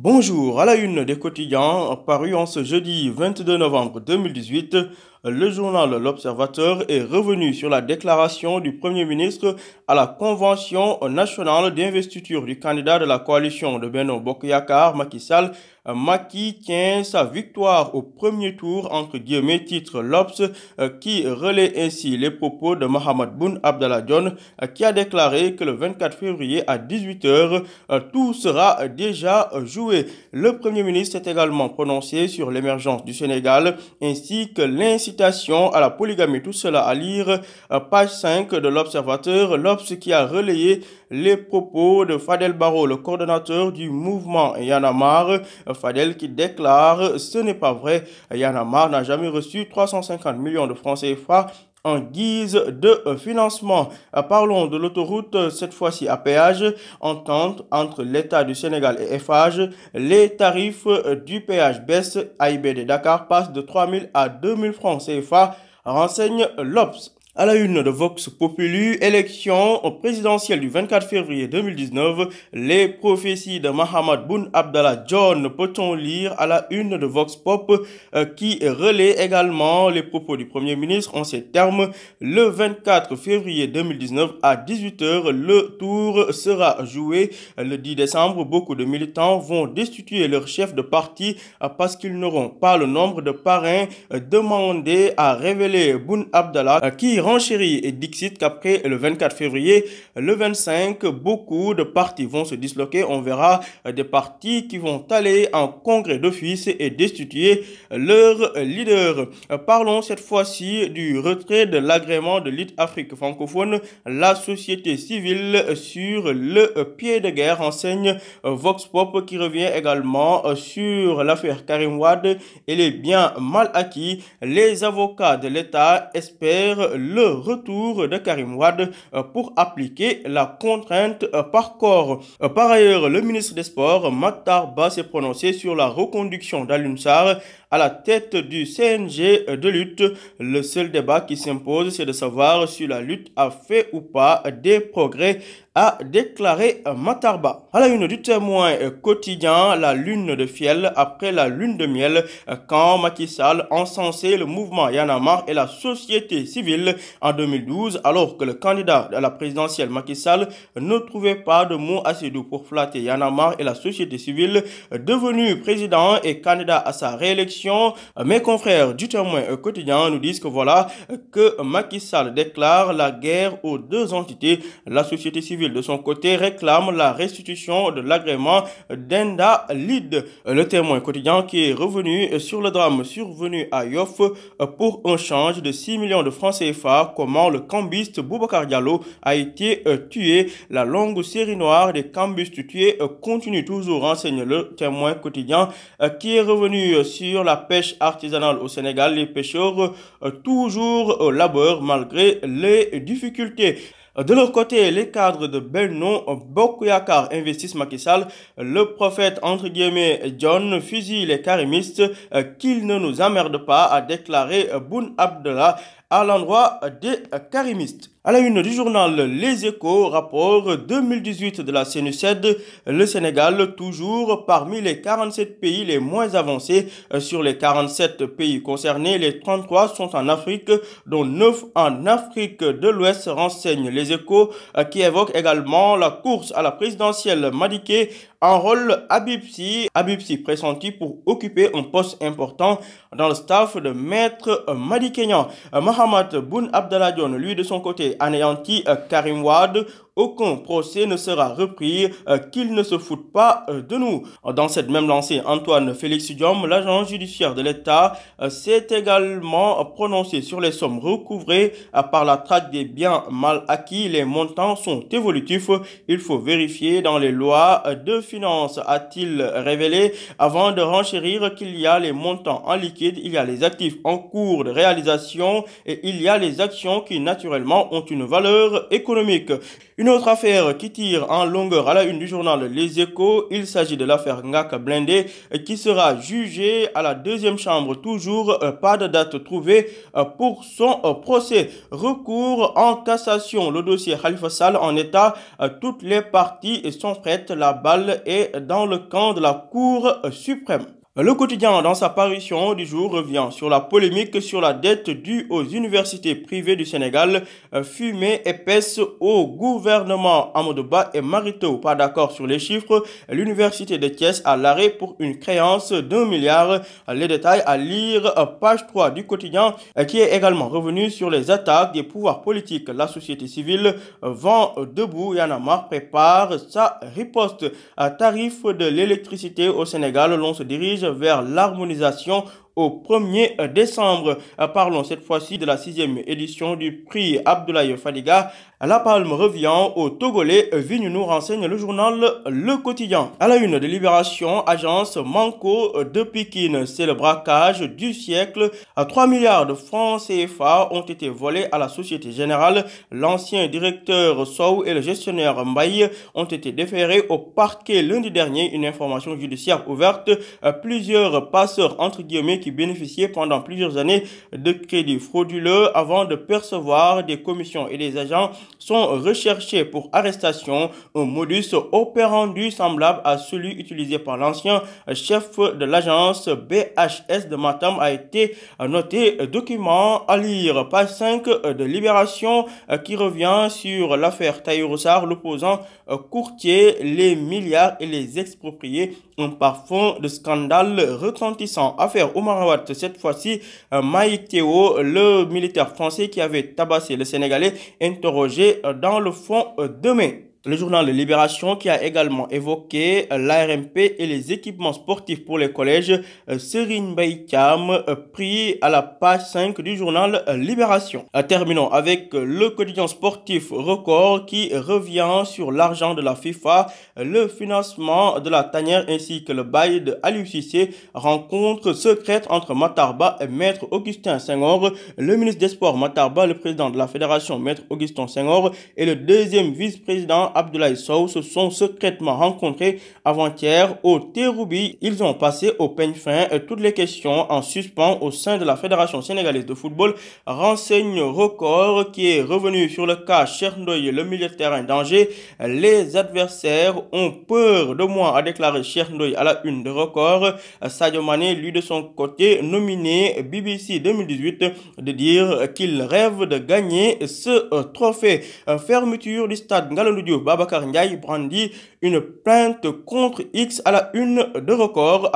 Bonjour, à la une des quotidiens paru en ce jeudi 22 novembre 2018, le journal L'Observateur est revenu sur la déclaration du Premier ministre à la Convention nationale d'investiture du candidat de la coalition de Benoît Bokyakar, Macky Sall. Macky tient sa victoire au premier tour, entre guillemets, titre l'Obs, euh, qui relaie ainsi les propos de Mohamed Boun Abdallah John, euh, qui a déclaré que le 24 février à 18h, euh, tout sera déjà joué. Le Premier ministre s'est également prononcé sur l'émergence du Sénégal ainsi que l'incident Citation à la polygamie. Tout cela à lire, euh, page 5 de l'Observateur, l'Obs qui a relayé les propos de Fadel Barrault, le coordonnateur du mouvement Yanamar. Euh, Fadel qui déclare « Ce n'est pas vrai, Yanamar n'a jamais reçu 350 millions de francs CFA en guise de financement. Euh, parlons de l'autoroute, euh, cette fois-ci à péage, entente entre l'État du Sénégal et FH. Les tarifs euh, du péage baissent. AIBD Dakar passe de 3000 à 2000 000 francs CFA, renseigne l'OPS. À la une de Vox Populi, élection présidentielle du 24 février 2019, les prophéties de Mohamed Boun Abdallah John, peut-on lire à la une de Vox Pop, euh, qui relaie également les propos du Premier ministre en ces termes. Le 24 février 2019 à 18h, le tour sera joué. Le 10 décembre, beaucoup de militants vont destituer leur chef de parti euh, parce qu'ils n'auront pas le nombre de parrains euh, demandés à révéler Boun Abdallah qui chéri, et dixit qu'après le 24 février, le 25, beaucoup de partis vont se disloquer. On verra des partis qui vont aller en congrès d'office et destituer leur leader. Parlons cette fois-ci du retrait de l'agrément de l'île Afrique francophone, la société civile sur le pied de guerre, enseigne Vox Pop qui revient également sur l'affaire Karim Wade. et les biens mal acquis. Les avocats de l'État espèrent le le retour de Karim Wade euh, pour appliquer la contrainte euh, par corps. Euh, par ailleurs, le ministre des Sports, Matarba, s'est prononcé sur la reconduction d'Alunsar à la tête du CNG de lutte. Le seul débat qui s'impose, c'est de savoir si la lutte a fait ou pas des progrès a déclaré Matarba. À la une du témoin quotidien, la lune de fiel après la lune de miel, quand Macky Sall encensait le mouvement Yanamar et la société civile en 2012, alors que le candidat à la présidentielle Macky Sall ne trouvait pas de mots assez doux pour flatter Yanamar et la société civile, devenu président et candidat à sa réélection euh, mes confrères du témoin euh, quotidien nous disent que voilà, euh, que Macky Sall déclare la guerre aux deux entités. La société civile de son côté réclame la restitution de l'agrément d'Enda lead Le témoin quotidien qui est revenu sur le drame survenu à Yoff pour un change de 6 millions de francs CFA, comment le cambiste Boubacar Diallo a été tué. La longue série noire des cambistes tués continue toujours, renseigne le témoin quotidien qui est revenu sur la pêche artisanale au Sénégal, les pêcheurs euh, toujours au euh, labeur malgré les difficultés. De leur côté, les cadres de nom Bokuyakar investissent Makissal. Le prophète, entre guillemets, John, fusille les carimistes euh, qu'il ne nous emmerde pas, à déclarer Boun Abdallah à l'endroit des carimistes. À la une du journal Les Échos, rapport 2018 de la CNUCED, le Sénégal toujours parmi les 47 pays les moins avancés. Euh, sur les 47 pays concernés, les 33 sont en Afrique, dont 9 en Afrique de l'Ouest, renseigne Les Échos, euh, qui évoque également la course à la présidentielle Madiké en rôle Abipsi, Abipsi pressenti pour occuper un poste important dans le staff de Maître madikényan. Euh, Mohamed Boun Abdallah lui de son côté, anéanti euh, Karim Wade aucun procès ne sera repris, euh, qu'ils ne se foutent pas euh, de nous. Dans cette même lancée, Antoine Félix Diom, l'agent judiciaire de l'État, euh, s'est également prononcé sur les sommes recouvrées par la traque des biens mal acquis. Les montants sont évolutifs. Il faut vérifier dans les lois de finances, a-t-il révélé, avant de renchérir qu'il y a les montants en liquide, il y a les actifs en cours de réalisation et il y a les actions qui naturellement ont une valeur économique. Une autre affaire qui tire en longueur à la une du journal Les Échos, il s'agit de l'affaire Ngaka Blindé euh, qui sera jugée à la deuxième chambre, toujours euh, pas de date trouvée euh, pour son procès. Recours en cassation, le dossier Khalifa Sall en état, toutes les parties sont prêtes, la balle est dans le camp de la Cour suprême. Le quotidien, dans sa parution du jour, revient sur la polémique sur la dette due aux universités privées du Sénégal, euh, fumée épaisse au gouvernement. Amodoba et Marito, pas d'accord sur les chiffres, l'université de Thiès à l'arrêt pour une créance d'un milliard. Les détails à lire, euh, page 3 du quotidien, euh, qui est également revenu sur les attaques des pouvoirs politiques. La société civile vend debout, Yanamar prépare sa riposte. Tarif de l'électricité au Sénégal, l'on se dirige vers l'harmonisation au 1er décembre. Euh, parlons cette fois-ci de la sixième édition du prix Abdoulaye Fadiga. La palme revient au Togolais euh, Vigne nous renseigne le journal Le Quotidien. À la une euh, de Libération, agence Manco de Pékin, c'est le braquage du siècle. 3 milliards de francs CFA ont été volés à la Société Générale. L'ancien directeur Sow et le gestionnaire Mbaye ont été déférés au parquet lundi dernier. Une information judiciaire ouverte. Plusieurs passeurs entre guillemets bénéficier pendant plusieurs années de crédits frauduleux avant de percevoir des commissions et les agents sont recherchés pour arrestation, un modus operandi semblable à celui utilisé par l'ancien chef de l'agence BHS de Matam a été noté document à lire. Page 5 de Libération euh, qui revient sur l'affaire Taïroussar, l'opposant euh, courtier, les milliards et les expropriés, un parfum de scandale retentissant. Affaire Omar cette fois-ci, euh, Maïk le militaire français qui avait tabassé le Sénégalais, interrogé euh, dans le fond euh, demain. Le journal Libération qui a également évoqué euh, l'ARMP et les équipements sportifs pour les collèges, euh, Serine Baïkam, euh, pris à la page 5 du journal Libération. Terminons avec le quotidien sportif Record qui revient sur l'argent de la FIFA, le financement de la tanière ainsi que le bail de Aliou rencontre secrète entre Matarba et Maître Augustin Senghor, le ministre des Sports Matarba, le président de la Fédération Maître Augustin Senghor et le deuxième vice-président Abdoulaye Sow se sont secrètement rencontrés avant-hier au Teroubi. Ils ont passé au peigne fin euh, toutes les questions en suspens au sein de la Fédération sénégalaise de football, renseigne Record qui est revenu sur le cas Cherndoy, le milieu de terrain danger. Les adversaires ont peur de moi, a déclaré Chernoy. à la une de Record. Sadio Mané, lui de son côté, nominé BBC 2018 de dire qu'il rêve de gagner ce euh, trophée. Fermeture du stade Ngalandou Baba Ndiaye brandit une plainte contre X à la une de record.